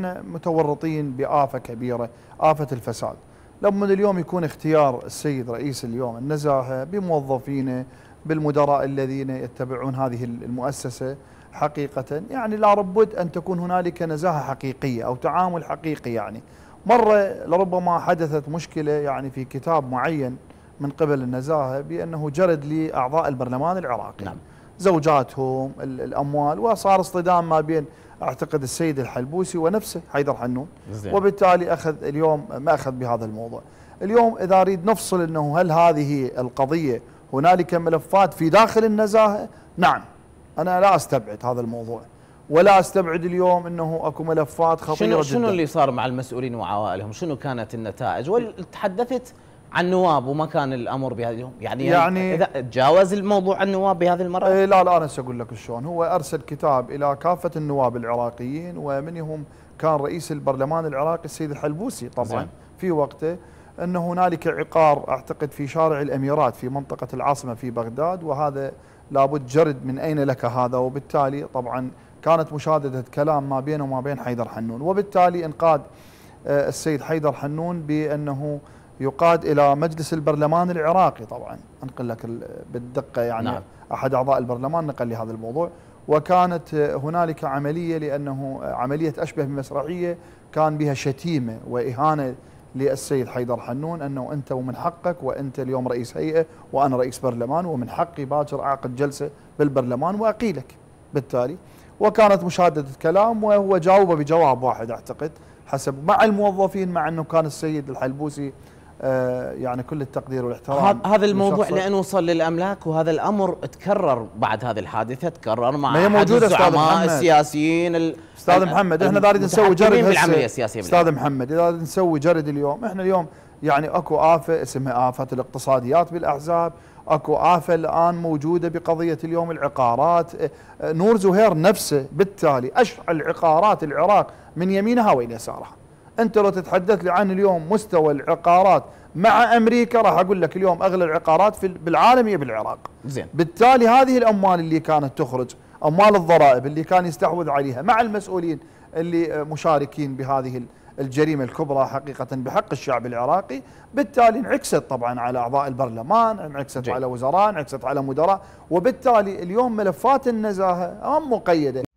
احنا متورطين بآفة كبيرة آفة الفساد من اليوم يكون اختيار السيد رئيس اليوم النزاهة بموظفينه بالمدراء الذين يتبعون هذه المؤسسة حقيقة يعني لابد أن تكون هنالك نزاهة حقيقية أو تعامل حقيقي يعني مرة لربما حدثت مشكلة يعني في كتاب معين من قبل النزاهة بأنه جرد لأعضاء البرلمان العراقي نعم. زوجاتهم الاموال وصار اصطدام ما بين اعتقد السيد الحلبوسي ونفسه حيدر حنون زين. وبالتالي اخذ اليوم ماخذ بهذا الموضوع اليوم اذا اريد نفصل انه هل هذه القضيه هنالك ملفات في داخل النزاهه نعم انا لا استبعد هذا الموضوع ولا استبعد اليوم انه اكو ملفات خطيره شنو جدا شنو اللي صار مع المسؤولين وعوائلهم شنو كانت النتائج وتحدثت عن النواب وما كان الامر بهذا اليوم يعني, يعني اذا تجاوز الموضوع عن النواب بهذه المره إيه لا لا انا اقول لك شلون هو ارسل كتاب الى كافه النواب العراقيين ومنهم كان رئيس البرلمان العراقي السيد الحلبوسي طبعا زين. في وقته ان هنالك عقار اعتقد في شارع الاميرات في منطقه العاصمه في بغداد وهذا لابد جرد من اين لك هذا وبالتالي طبعا كانت مشادده كلام ما بينه وما بين حيدر حنون وبالتالي انقاد آه، السيد حيدر حنون بانه يقاد الى مجلس البرلمان العراقي طبعا انقل لك بالدقه يعني نعم. احد اعضاء البرلمان نقل لي هذا الموضوع وكانت هنالك عمليه لانه عمليه اشبه بمسرحيه كان بها شتيمه واهانه للسيد حيدر حنون انه انت ومن حقك وانت اليوم رئيس هيئه وانا رئيس برلمان ومن حقي باكر اعقد جلسه بالبرلمان واقيلك بالتالي وكانت مشادده كلام وهو جاوبه بجواب واحد اعتقد حسب مع الموظفين مع انه كان السيد الحلبوسي آه، يعني كل التقدير والاحترام هذا الموضوع لان وصل للاملاك وهذا الامر تكرر بعد هذه الحادثه تكرر مع ما هي موجوده الزعماء السياسيين استاذ محمد احنا نريد نسوي جرد بالعمليه السياسيه استاذ محمد اذا نسوي جرد اليوم احنا اليوم يعني اكو افه اسمها افه الاقتصاديات بالاحزاب اكو آفة الآن موجودة بقضية اليوم العقارات آه، نور زهير نفسه بالتالي أشعل عقارات العراق من يمينها وإلى يسارها انت لو تتحدث لي عن اليوم مستوى العقارات مع امريكا راح اقول لك اليوم اغلى العقارات في بالعالم هي بالعراق زين بالتالي هذه الاموال اللي كانت تخرج اموال الضرائب اللي كان يستحوذ عليها مع المسؤولين اللي آه، مشاركين بهذه الجريمه الكبرى حقيقه بحق الشعب العراقي بالتالي انعكست طبعا على اعضاء البرلمان انعكست على وزراء انعكست على مدراء وبالتالي اليوم ملفات النزاهه هم مقيده